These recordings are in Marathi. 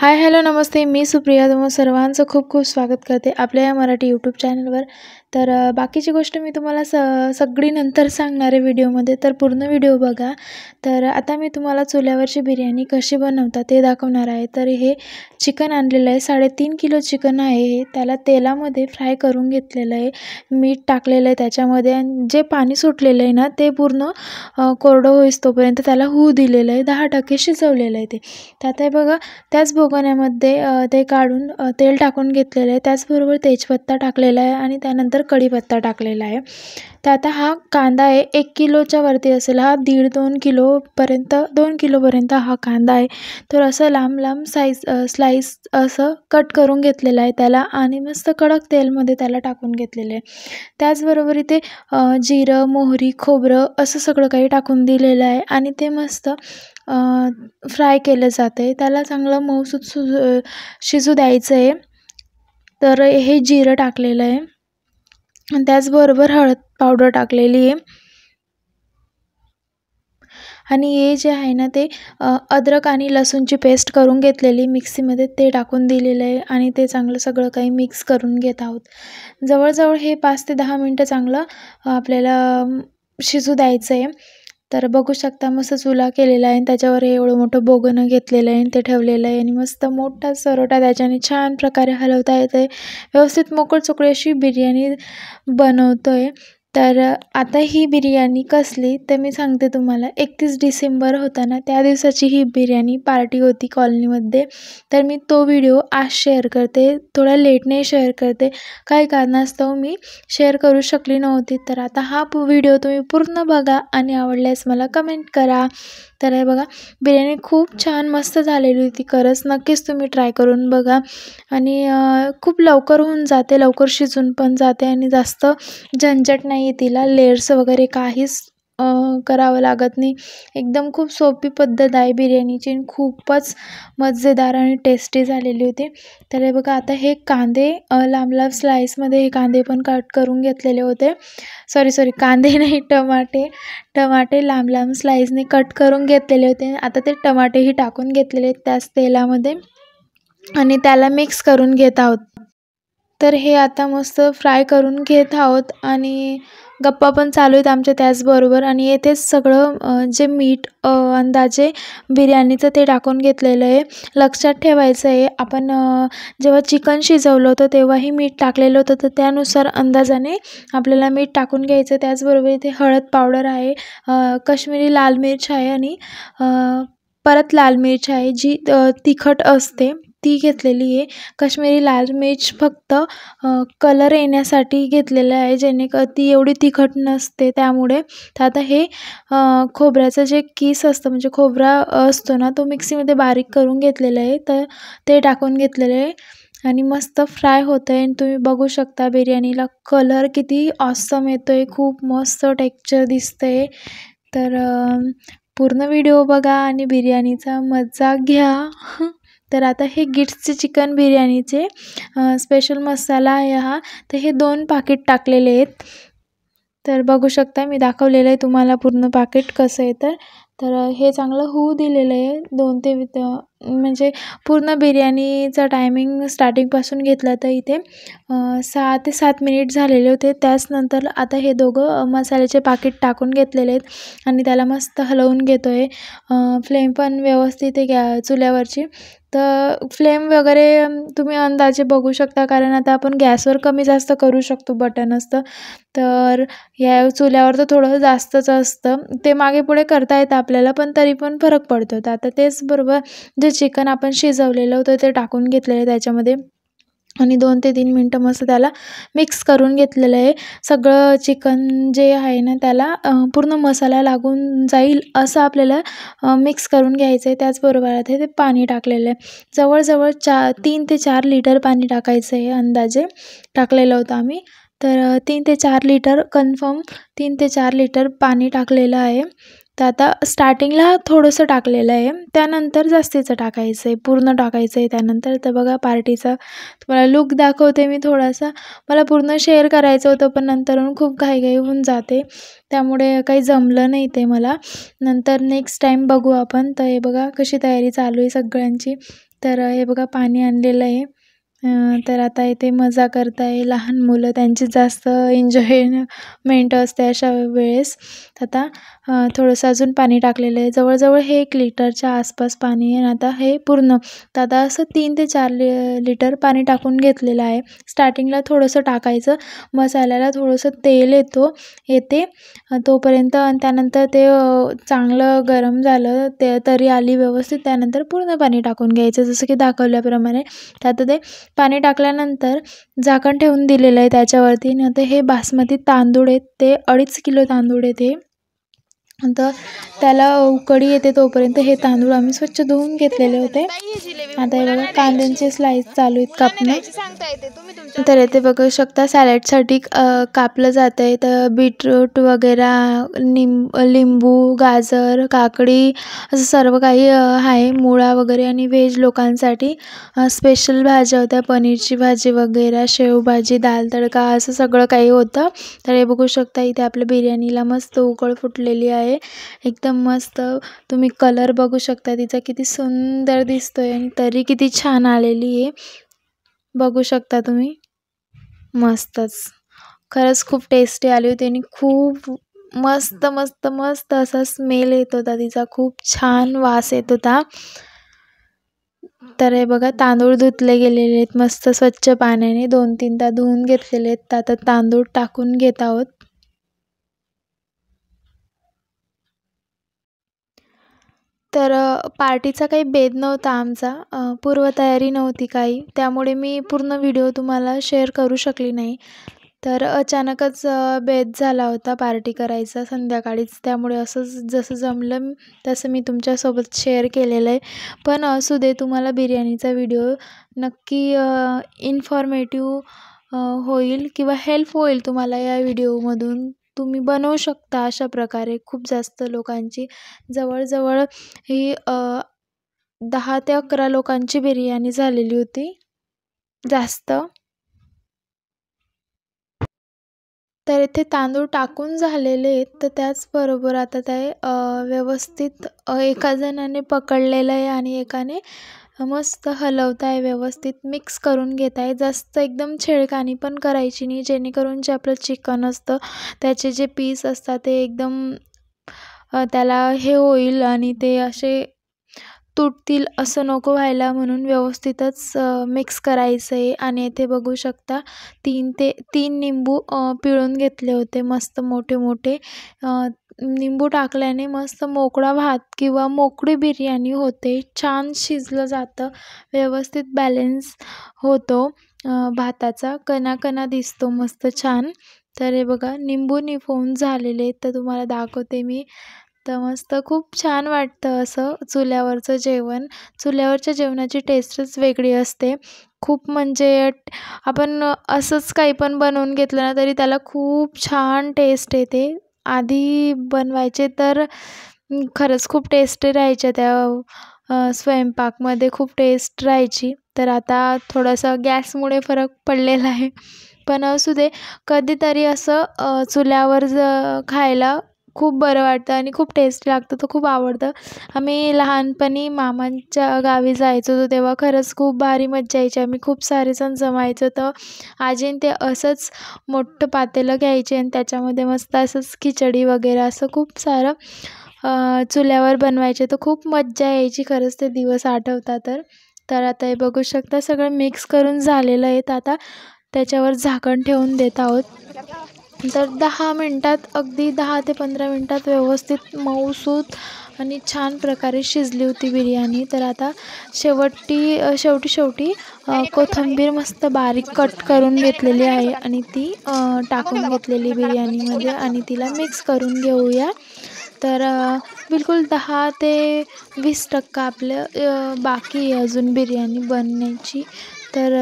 हाय हॅलो नमस्ते मी सुप्रिया तुम्हाला सर्वांचं खूप खूप स्वागत करते आपल्या या मराठी यूट्यूब चॅनलवर तर बाकीची गोष्ट मी तुम्हाला स सगळी नंतर सांगणार आहे व्हिडिओमध्ये तर पूर्ण व्हिडिओ बघा तर आता मी तुम्हाला चुल्यावरची बिर्याणी कशी बनवता ते दाखवणार आहे तर हे चिकन आणलेलं आहे साडेतीन किलो चिकन आहे हे त्याला तेलामध्ये फ्राय करून घेतलेलं आहे मीठ टाकलेलं आहे त्याच्यामध्ये आणि जे पाणी सुटलेलं आहे ना ते पूर्ण कोरडं होईस तोपर्यंत त्याला होऊ दिलेलं आहे दहा टक्के शिजवलेलं आहे ते आता हे बघा त्याच चौकोनामध्ये ते काढून तेल टाकून घेतलेलं आहे त्याचबरोबर तेजपत्ता टाकलेला आहे आणि त्यानंतर कढीपत्ता टाकलेला आहे तर आता हा कांदा आहे एक किलोच्या वरती असेल हा दीड दोन किलोपर्यंत दोन किलोपर्यंत हा कांदा आहे तर असं लांब लांब साईज स्लाईस असं कट करून घेतलेलं आहे त्याला आणि मस्त कडक तेलमध्ये त्याला टाकून घेतलेलं आहे त्याचबरोबर इथे जिरं मोहरी खोबरं असं सगळं काही टाकून दिलेलं आहे आणि ते मस्त फ्राय केलं जातं आहे त्याला चांगलं मऊसूत सु शिजू द्यायचं आहे तर हे जिरं टाकलेलं आहे त्याचबरोबर हळद पावडर टाकलेली आहे आणि हे जे आहे ना ते अद्रक आणि लसूणची पेस्ट करून घेतलेली मिक्सीमध्ये ते टाकून दिलेलं आहे आणि ते चांगलं सगळं काही मिक्स करून घेत आहोत जवळजवळ हे पाच ते दहा मिनटं चांगलं आपल्याला शिजू द्यायचं आहे तर बघू शकता मस्त चुला केलेला आहे त्याच्यावर हे एवढं मोठं बोगणं घेतलेलं आहे ते ठेवलेलं आहे आणि मस्त मोठा सरोटा त्याच्याने छान प्रकारे हलवता येते व्यवस्थित मोकळचोकळी अशी बिर्याणी बनवतो आहे तर आता ही बिर्याणी कसली तर मी सांगते तुम्हाला एकतीस डिसेंबर होता ना त्या दिवसाची ही बिर्याणी पार्टी होती कॉलनीमध्ये तर मी तो व्हिडिओ आज शेअर करते थोडा लेटने शेअर करते काही कारणास्तव मी शेअर करू शकली नव्हती तर आता हा व्हिडिओ तुम्ही पूर्ण बघा आणि आवडल्यास मला कमेंट करा तर हे बघा बिर्याणी खूप छान मस्त झालेली होती खरंच नक्कीच तुम्ही ट्राय करून बघा आणि खूप लवकर होऊन जाते लवकर शिजून पण जाते आणि जास्त झंझट नाही आहे तिला लेयर्स वगैरे काहीच करावं लागत नाही एकदम खूप सोपी पद्धत आहे बिर्याणीची आणि खूपच मजेदार आणि टेस्टी झालेली होती तर हे बघा आता हे कांदे लांब लांब स्लाईसमध्ये हे कांदे पण कट करून घेतलेले होते सॉरी सॉरी कांदे नाही टमाटे टमाटे लांब लांब स्लाईसने कट करून घेतलेले होते आता ते टमाटेही टाकून घेतलेले त्याच तेलामध्ये आणि त्याला मिक्स करून घेत आहोत तर हे आता मस्त फ्राय करून घेत आहोत आणि गप्पा पण चालू आहेत आमच्या त्याचबरोबर आणि येथेच सगळं जे मीठ अंदाजे बिर्याणीचं ते टाकून घेतलेलं आहे लक्षात ठेवायचं आहे आपण जेव्हा चिकन शिजवलं होतं तेव्हाही मीठ टाकलेलं होतं तर त्यानुसार अंदाजाने आपल्याला मीठ टाकून घ्यायचं त्याचबरोबर इथे हळद पावडर आहे कश्मीरी लाल मिरच आहे आणि परत लाल मिरच आहे जी तिखट असते ती घेतलेली आहे कश्मीरी लाल मिर्च फक्त कलर येण्यासाठी घेतलेलं आहे जेणेक ती एवढी तिखट नसते त्यामुळे तर आता हे खोबऱ्याचं जे कीस असतं म्हणजे खोबरा असतो ना तो मिक्सीमध्ये बारीक करून घेतलेला आहे तर ते टाकून घेतलेलं आहे आणि मस्त फ्राय होतं आहे आणि तुम्ही बघू शकता बिर्याणीला कलर किती ऑसम येतो आहे खूप मस्त टेक्चर दिसतं आहे तर पूर्ण व्हिडिओ बघा आणि बिर्याणीचा मजा घ्या तर आता हे गिट्सचे चिकन बिर्याणीचे स्पेशल मसाला आहे हा तर हे दोन पाकिट टाकलेले आहेत तर बघू शकता मी दाखवलेलं आहे तुम्हाला पूर्ण पाकिट कसं आहे तर तर हे चांगलं होऊ दिलेलं आहे दोन ते म्हणजे पूर्ण बिर्याणीचा टायमिंग स्टार्टिंगपासून घेतला तर इथे सहा ते सात मिनिट झालेले होते त्याचनंतर आता हे दोघं मसाल्याचे पाकिट टाकून घेतलेले आहेत आणि त्याला मस्त हलवून घेतो आहे फ्लेम पण व्यवस्थित आहे गॅ चुल्यावरची तर फ्लेम वगैरे तुम्ही अंदाजे बघू शकता कारण आता आपण गॅसवर कमी जास्त करू शकतो बटन असतं तर ह्या चुल्यावर तर थोडं जास्तच असतं ते मागे पुढे करता येतं आपल्याला पण तरी पण फरक पडतो तर आता तेच बरोबर जे चिकन आपण शिजवलेलं होतं ते टाकून घेतलेलं त्याच्यामध्ये आणि दोन ते तीन मिनटं मस्त त्याला मिक्स करून घेतलेलं आहे सगळं चिकन जे आहे ना त्याला पूर्ण मसाला लागून जाईल असं आपल्याला मिक्स करून घ्यायचं आहे त्याचबरोबर आता ते पाणी टाकलेलं आहे जवळजवळ चा तीन ते चार लिटर पाणी टाकायचं आहे अंदाजे टाकलेलं होतं आम्ही तर तीन ते चार लिटर कन्फर्म तीन ते चार लिटर पाणी टाकलेलं आहे तर आता स्टार्टिंगला थोडंसं टाकलेलं आहे त्यानंतर जास्तीचं टाकायचं आहे पूर्ण टाकायचं आहे त्यानंतर तर बघा पार्टीचा तुम्हाला लुक दाखवते मी थोडासा मला पूर्ण शेअर करायचं होतं पण नंतर खूप घाईघाई होऊन जाते त्यामुळे काही जमलं नाही ते मला नंतर नेक्स्ट टाईम बघू आपण तर हे बघा कशी तयारी चालू आहे सगळ्यांची तर हे बघा पाणी आणलेलं आहे तर आता इथे मजा करत आहे लहान मुलं त्यांची जास्त एन्जॉयमेंट असते अशा वेळेस आता थोडंसं अजून पाणी टाकलेलं आहे जवळजवळ हे एक लिटरच्या आसपास पाणी आहे आता हे पूर्ण तर आता असं तीन ते चार लि लिटर पाणी टाकून घेतलेलं आहे स्टार्टिंगला थोडंसं टाकायचं मसाल्याला थोडंसं तेल येतो येते तोपर्यंत आणि त्यानंतर ते चांगलं गरम झालं ते तरी आली व्यवस्थित त्यानंतर पूर्ण पाणी टाकून घ्यायचं जसं की दाखवल्याप्रमाणे तर आता ते पाणी टाकल्यानंतर झाकण ठेवून दिलेलं आहे त्याच्यावरती आणि आता हे बासमती तांदूळ आहेत ते अडीच किलो तांदूळ आहेत हे आता त्याला उकडी येते तोपर्यंत हे तांदूळ आम्ही स्वच्छ धुवून घेतलेले होते आता हे बघा कांद्यांचे स्लाईस चालू आहेत कापणे तर येथे बघू शकता सॅलडसाठी कापलं जातं आहे तर बीटरूट वगैरे निंब लिंबू गाजर काकडी असं सर्व काही आहे मुळा वगैरे आणि व्हेज लोकांसाठी स्पेशल भाज्या होत्या पनीरची भाजी वगैरे शेवभाजी दाल तडका असं सगळं काही होतं तर हे बघू शकता इथे आपल्या बिर्याणीला मस्त उकळ फुटलेली आहे आहे एकदम मस्त तुम्ही कलर बघू शकता तिचा किती सुंदर दिसतोय आणि तरी किती छान आलेली आहे बघू शकता तुम्ही मस्तच खरंच खूप टेस्टी आली होती आणि खूप मस्त मस्त मस्त असा स्मेल येत होता तिचा खूप छान वास येत होता तर हे बघा तांदूळ धुतले गेलेले आहेत मस्त स्वच्छ पाण्याने दोन तीनदा धुवून घेतलेले आहेत आता तांदूळ टाकून घेत आहोत तर पार्टीचा काही भेद नव्हता आमचा पूर्वतयारी नव्हती काही त्यामुळे मी पूर्ण व्हिडिओ तुम्हाला शेअर करू शकली नाही तर अचानकच भेद झाला होता पार्टी करायचा संध्याकाळीच त्यामुळे असंच जसं जमलं तसं मी तुमच्यासोबत शेअर केलेलं आहे पण असू दे तुम्हाला बिर्याणीचा व्हिडिओ नक्की इन्फॉर्मेटिव्ह होईल किंवा हेल्प होईल तुम्हाला या व्हिडिओमधून तुम्ही बनवू शकता अशा प्रकारे खूप जास्त लोकांची जवळजवळ ही दहा ते अकरा लोकांची बिर्याणी झालेली होती जास्त तर इथे तांदूळ टाकून झालेले आहेत तर त्याचबरोबर आता ते व्यवस्थित एका जणाने पकडलेलं आहे आणि एकाने मस्त हलवताय व्यवस्थित मिक्स करून घेताय जास्त एकदम छेळकानी पण करायची नाही जेणेकरून जे आपलं चिकन असतं त्याचे जे पीस असतात ते एकदम त्याला हे होईल आणि ते असे तुटतील असं नको व्हायला म्हणून व्यवस्थितच मिक्स करायचं आहे आणि येथे बघू शकता तीन ते तीन निंबू पिळून घेतले होते मस्त मोठे मोठे निंबू टाकल्याने मस्त मोकळा भात किंवा मोकळी बिर्याणी होते छान शिजलं जातं व्यवस्थित बॅलेन्स होतो भाताचा कणाकणा दिसतो मस्त छान तर हे बघा निंबू निफवून झालेले तर तुम्हाला दाखवते मी तर मस्त खूप छान वाटतं असं चुल्यावरचं जेवण चुल्यावरच्या जेवणाची टेस्टच वेगळी असते खूप म्हणजे आपण असंच काही पण बनवून घेतलं ना तरी त्याला खूप छान टेस्ट येते आधी बनवायचे तर खरंच खूप टेस्टी राहायच्या त्या स्वयंपाकमध्ये खूप टेस्ट राहायची तर आता थोडंसं गॅसमुळे फरक पडलेला आहे पण असू दे कधीतरी असं चुल्यावर ज खायला खूप बरं वाटतं आणि खूप टेस्टी लागतं तर खूप आवडतं आम्ही लहानपणी मामांच्या गावी जायचो होतो तेव्हा खरंच खूप भारी मज्जा यायची आम्ही खूप सारे सण जमायचो तर आजीन ते असंच मोठं पातेलं घ्यायचे आणि त्याच्यामध्ये मस्त असंच खिचडी वगैरे असं खूप सारं चुल्यावर बनवायचे तर खूप मज्जा यायची खरंच ते दिवस आठवता तर तर आता हे बघू शकता सगळं मिक्स करून झालेलं आहे तर आता त्याच्यावर झाकण ठेवून देत आहोत तर दहा मिनटात अगदी दहा ते पंधरा मिनटात व्यवस्थित मऊसूत आणि छान प्रकारे शिजली होती बिर्याणी तर आता शेवटी शेवटी शेवटी कोथिंबीर मस्त बारीक कट करून घेतलेली आहे आणि ती टाकून घेतलेली बिर्याणीमध्ये आणि तिला मिक्स करून घेऊया तर बिलकुल दहा ते वीस टक्का आपलं बाकी आहे अजून बिर्याणी बनण्याची तर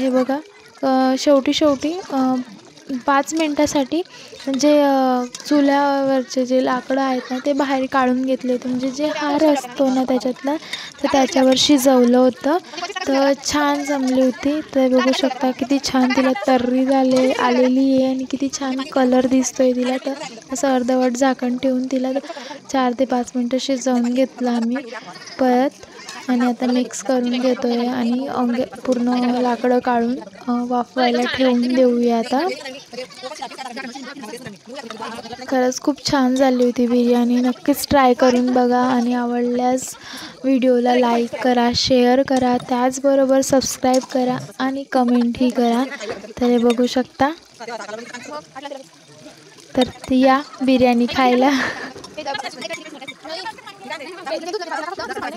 हे बघा शेवटी शेवटी पाच मिनटासाठी जे चुल्यावरचे जे लाकडं आहेत ना ते बाहेर काढून घेतले होते म्हणजे जे हार असतो ना त्याच्यातला तर त्याच्यावर शिजवलं होतं तर छान जमली होती तर बघू शकता किती छान तिला तर्री झाले आलेली आहे आणि किती छान कलर दिसतो आहे तिला तर असं अर्धवट झाकण ठेवून तिला चार ते पाच मिनटं शिजवून घेतलं आम्ही परत आणि आता मिक्स करून घेतो आहे आणि अंगे पूर्ण लाकडं काढून वाफवायला ठेवून देऊया आता खरंच खूप छान झाली होती बिर्याणी नक्कीच ट्राय करून बघा आणि आवडल्यास व्हिडिओला लाईक करा शेअर करा त्याचबरोबर सबस्क्राईब करा आणि कमेंटही करा तर बघू शकता तर या बिर्याणी खायला